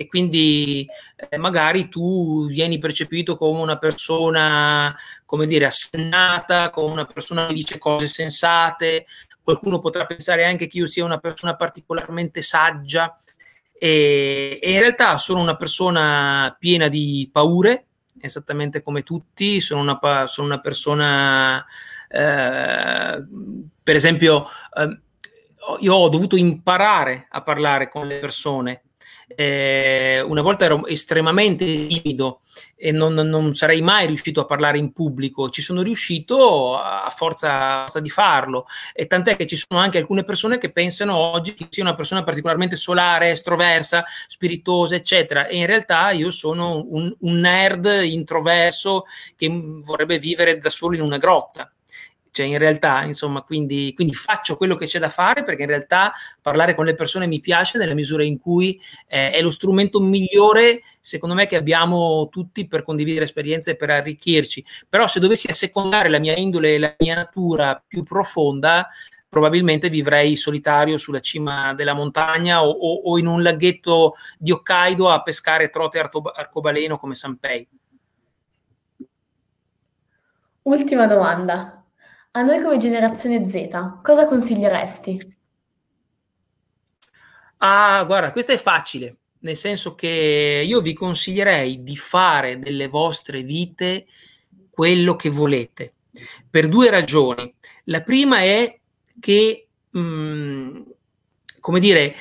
e quindi eh, magari tu vieni percepito come una persona, come dire, assennata, come una persona che dice cose sensate, qualcuno potrà pensare anche che io sia una persona particolarmente saggia e, e in realtà sono una persona piena di paure, esattamente come tutti, sono una, sono una persona, eh, per esempio, eh, io ho dovuto imparare a parlare con le persone eh, una volta ero estremamente timido e non, non, sarei mai riuscito a parlare in pubblico, ci sono riuscito a forza, a forza di farlo e tant'è che ci sono anche alcune persone che pensano oggi che sia una persona particolarmente solare, estroversa, spiritosa, eccetera e in realtà io sono un, un nerd introverso che vorrebbe vivere da solo in una grotta cioè in realtà, insomma, quindi, quindi, faccio quello che c'è da fare perché in realtà parlare con le persone mi piace nella misura in cui eh, è lo strumento migliore, secondo me, che abbiamo tutti per condividere esperienze e per arricchirci. Però se dovessi assecondare la mia indole e la mia natura più profonda, probabilmente vivrei solitario sulla cima della montagna o, o, o in un laghetto di Hokkaido a pescare trote arco- arcobaleno come Sanpei. Ultima domanda, a noi come generazione Z, cosa consiglieresti? Ah, guarda, questo è facile, nel senso che io vi consiglierei di fare delle vostre vite quello che volete, per due ragioni. La prima è che, mh, mm, come dire,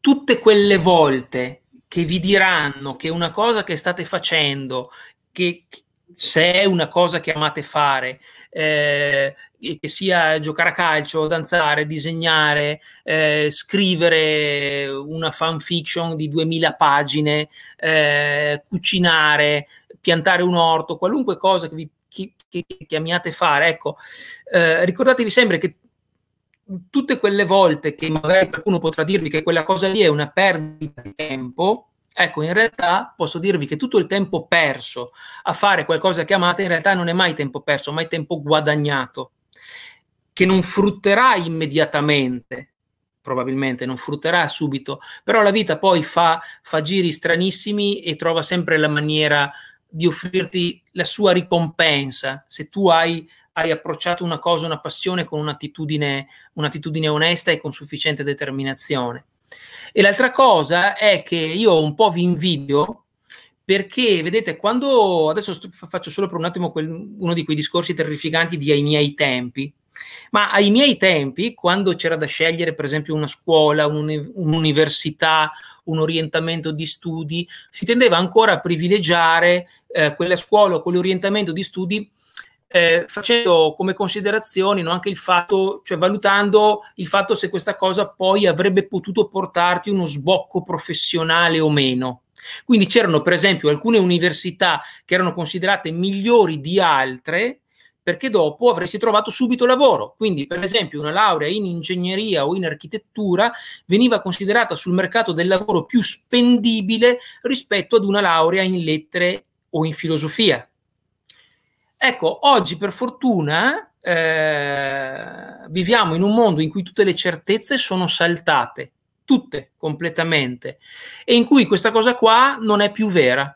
tutte quelle volte che vi diranno che una cosa che state facendo, che, se è una cosa che amate fare, eh, che sia giocare a calcio, danzare, disegnare, eh, scrivere una fanfiction di 2000 pagine, eh, cucinare, piantare un orto, qualunque cosa che, vi, che, che, che amiate fare, ecco, eh, ricordatevi sempre che tutte quelle volte che magari qualcuno potrà dirvi che quella cosa lì è una perdita di tempo, Ecco, in realtà posso dirvi che tutto il tempo perso a fare qualcosa che amate in realtà non è mai tempo perso, ma è tempo guadagnato, che non frutterà immediatamente, probabilmente non frutterà subito, però la vita poi fa, fa giri stranissimi e trova sempre la maniera di offrirti la sua ricompensa se tu hai, hai approcciato una cosa, una passione con un'attitudine, un'attitudine onesta e con sufficiente determinazione. E l'altra cosa è che io un po' vi invidio perché vedete quando adesso sto, faccio solo per un attimo quel, uno di quei discorsi terrificanti di ai miei tempi, ma ai miei tempi, quando c'era da scegliere per esempio una scuola, un, un'università, un orientamento di studi, si tendeva ancora a privilegiare eh, quella scuola o quell'orientamento di studi eh, facendo come considerazioni no, anche il fatto, cioè valutando il fatto se questa cosa poi avrebbe potuto portarti uno sbocco professionale o meno. Quindi c'erano per esempio alcune università che erano considerate migliori di altre perché dopo avresti trovato subito lavoro. Quindi per esempio una laurea in ingegneria o in architettura veniva considerata sul mercato del lavoro più spendibile rispetto ad una laurea in lettere o in filosofia. Ecco, oggi per fortuna eh, viviamo in un mondo in cui tutte le certezze sono saltate, tutte completamente, e in cui questa cosa qua non è più vera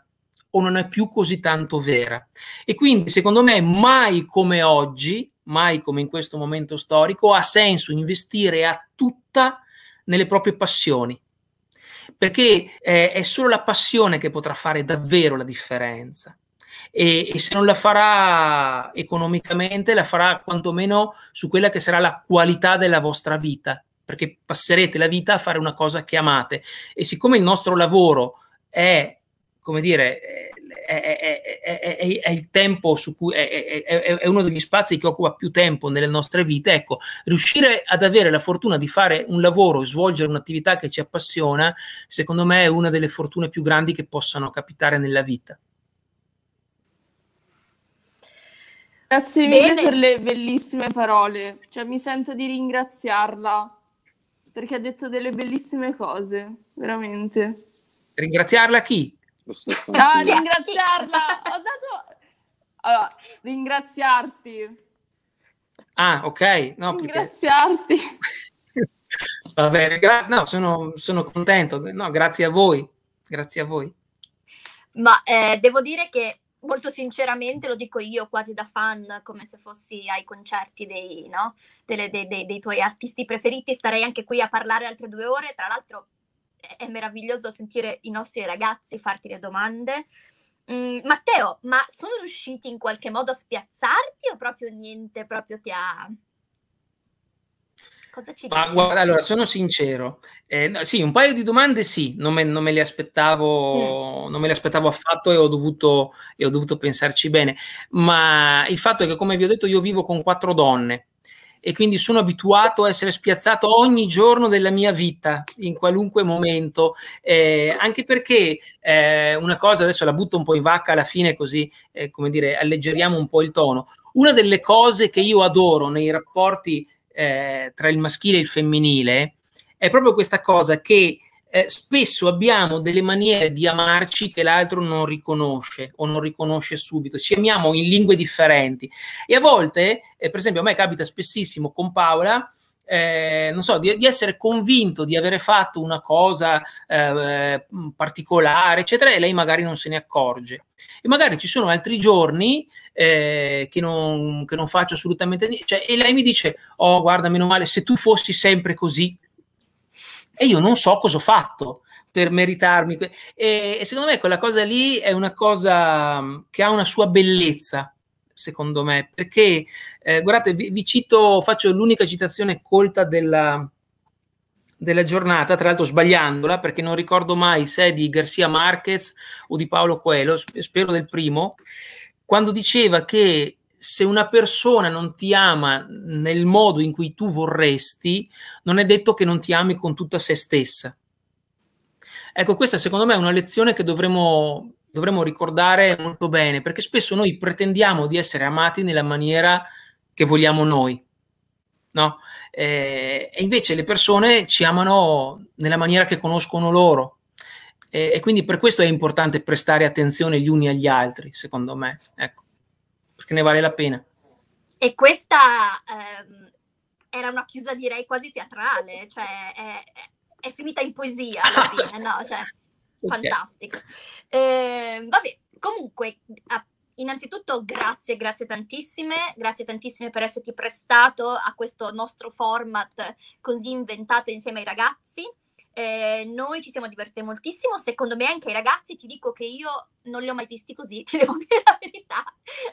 o non è più così tanto vera. E quindi, secondo me, mai come oggi, mai come in questo momento storico, ha senso investire a tutta nelle proprie passioni, perché eh, è solo la passione che potrà fare davvero la differenza e, e se non la farà economicamente la farà quantomeno su quella che sarà la qualità della vostra vita, perché passerete la vita a fare una cosa che amate e siccome il nostro lavoro è, come dire, è, è, è, è il tempo su cui è, uno degli spazi che occupa più tempo nelle nostre vite, ecco, riuscire ad avere la fortuna di fare un lavoro, svolgere un'attività che ci appassiona, secondo me è una delle fortune più grandi che possano capitare nella vita. Grazie mille Bene. per le bellissime parole, cioè, mi sento di ringraziarla perché ha detto delle bellissime cose, veramente. Ringraziarla chi? No, ringraziarla, ho dato... Allora, ringraziarti. Ah, ok. No, ringraziarti. <laughs> Va bene, gra- no, sono, sono contento, no, grazie a voi, grazie a voi. Ma eh, devo dire che molto sinceramente lo dico io quasi da fan, come se fossi ai concerti dei, no? Dele, dei, dei, dei tuoi artisti preferiti, starei anche qui a parlare altre due ore, tra l'altro è meraviglioso sentire i nostri ragazzi farti le domande. Mm, Matteo, ma sono riusciti in qualche modo a spiazzarti o proprio niente, proprio ti ha... Cosa ci Ma, dici? Guarda, allora, sono sincero. Eh, sì, un paio di domande sì, non me, non me, le, aspettavo, mm. non me le aspettavo affatto e ho, dovuto, e ho dovuto pensarci bene. Ma il fatto è che, come vi ho detto, io vivo con quattro donne e quindi sono abituato a essere spiazzato ogni giorno della mia vita, in qualunque momento, eh, anche perché eh, una cosa, adesso la butto un po' in vacca alla fine così, eh, come dire, alleggeriamo un po' il tono, una delle cose che io adoro nei rapporti eh, tra il maschile e il femminile è proprio questa cosa che eh, spesso abbiamo delle maniere di amarci che l'altro non riconosce o non riconosce subito, ci amiamo in lingue differenti e a volte, eh, per esempio a me capita spessissimo con Paola, eh, non so, di, di, essere convinto di avere fatto una cosa eh, particolare, eccetera, e lei magari non se ne accorge. E magari ci sono altri giorni eh, che, non, che, non, faccio assolutamente niente. Cioè, e lei mi dice, oh guarda, meno male, se tu fossi sempre così, e io non so cosa ho fatto per meritarmi. Que- e, e secondo me quella cosa lì è una cosa mm, che ha una sua bellezza, secondo me, perché eh, guardate, vi, vi, cito, faccio l'unica citazione colta della, della, giornata, tra l'altro sbagliandola, perché non ricordo mai se è di Garcia Marquez o di Paolo Coelho, spero del primo quando diceva che se una persona non ti ama nel modo in cui tu vorresti, non è detto che non ti ami con tutta se stessa. Ecco, questa secondo me è una lezione che dovremmo, dovremmo ricordare molto bene, perché spesso noi pretendiamo di essere amati nella maniera che vogliamo noi, no? Eh, e invece le persone ci amano nella maniera che conoscono loro, e, e, quindi per questo è importante prestare attenzione gli uni agli altri, secondo me, ecco, perché ne vale la pena. E questa ehm, era una chiusa, direi, quasi teatrale, cioè è, è finita in poesia alla <laughs> fine, no? Cioè, okay. fantastica. Eh, vabbè, comunque, innanzitutto grazie, grazie tantissime, grazie tantissime per esserti prestato a questo nostro format così inventato insieme ai ragazzi. Eh, noi ci siamo divertiti moltissimo, secondo me anche i ragazzi, ti dico che io non li ho mai visti così, <laughs> ti devo dire la verità,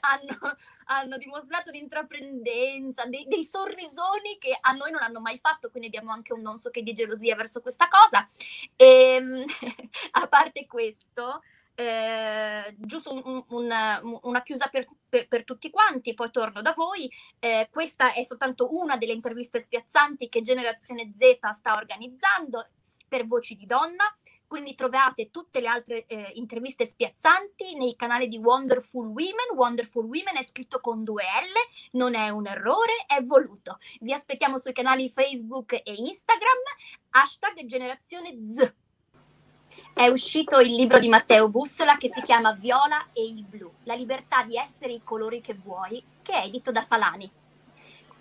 hanno, hanno dimostrato l'intraprendenza, dei, dei, sorrisoni che a noi non hanno mai fatto, quindi abbiamo anche un non so che di gelosia verso questa cosa. E, ehm, <laughs> a parte questo, eh, giusto un, un, una chiusa per, per, per, tutti quanti, poi torno da voi. Eh, questa è soltanto una delle interviste spiazzanti che Generazione Z sta organizzando per Voci di Donna, quindi trovate tutte le altre eh, interviste spiazzanti nei canali di Wonderful Women. Wonderful Women è scritto con due L, non è un errore, è voluto. Vi aspettiamo sui canali Facebook e Instagram, hashtag generazione Z. È uscito il libro di Matteo Bussola che si chiama Viola e il blu, la libertà di essere i colori che vuoi, che è edito da Salani.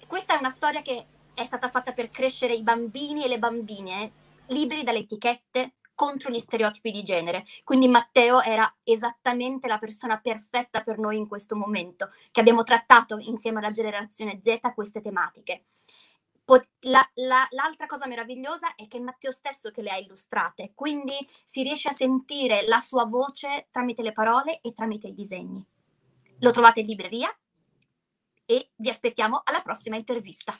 Questa è una storia che è stata fatta per crescere i bambini e le bambine liberi dalle etichette contro gli stereotipi di genere. Quindi Matteo era esattamente la persona perfetta per noi in questo momento, che abbiamo trattato insieme alla generazione Z queste tematiche. La, la, l'altra cosa meravigliosa è che è Matteo stesso che le ha illustrate, quindi si riesce a sentire la sua voce tramite le parole e tramite i disegni. Lo trovate in libreria e vi aspettiamo alla prossima intervista.